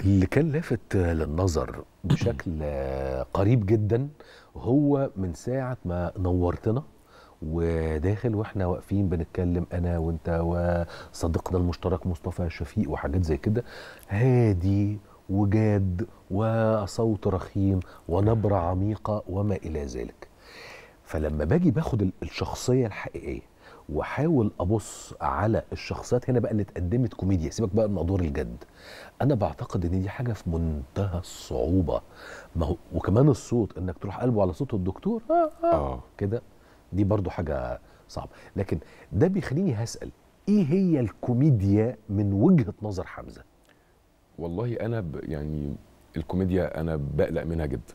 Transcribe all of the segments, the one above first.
اللي كان لافت للنظر بشكل قريب جدا هو من ساعة ما نورتنا وداخل واحنا واقفين بنتكلم انا وانت وصديقنا المشترك مصطفى شفيق وحاجات زي كده هادي وجاد وصوت رخيم ونبره عميقه وما الى ذلك فلما باجي باخد الشخصيه الحقيقيه واحاول ابص على الشخصيات هنا بقى اللي اتقدمت كوميديا سيبك بقى من ادوار الجد انا بعتقد ان دي حاجه في منتهى الصعوبه ما هو وكمان الصوت انك تروح قلبه على صوت الدكتور اه, آه, آه. كده دي برضو حاجه صعبه لكن ده بيخليني هسال ايه هي الكوميديا من وجهه نظر حمزه والله انا ب يعني الكوميديا انا بقلق منها جدا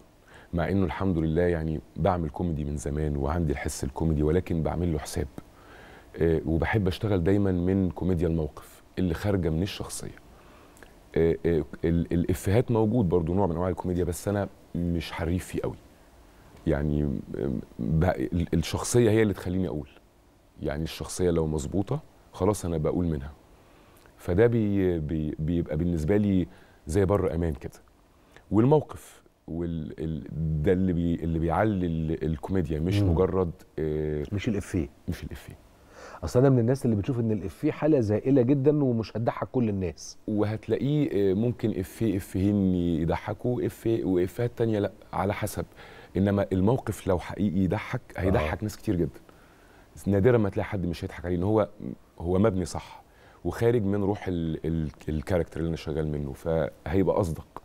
مع انه الحمد لله يعني بعمل كوميدي من زمان وعندي الحس الكوميدي ولكن بعمل له حساب آه، وبحب اشتغل دايما من كوميديا الموقف اللي خارجه من الشخصيه آه، آه، الافيهات موجود برضو نوع من انواع الكوميديا بس انا مش حريف فيه قوي يعني الشخصيه هي اللي تخليني اقول يعني الشخصيه لو مظبوطه خلاص انا بقول منها فده بي بي بيبقى بالنسبه لي زي بر امان كده والموقف وال ال... ده اللي بي اللي بيعلي الكوميديا مش مم. مجرد آه مش الافيه مش الافيه اصل انا من الناس اللي بتشوف ان الافيه حاله زائله جدا ومش هتضحك كل الناس وهتلاقيه آه، ممكن افيه افيهين يضحكوا افيه وافيهات تانية لا على حسب انما الموقف لو حقيقي يضحك هيضحك آه. ناس كتير جدا نادرا ما تلاقي حد مش هيضحك عليه ان هو هو مبني صح وخارج من روح الكاركتر اللي انا شغال منه فهيبقى اصدق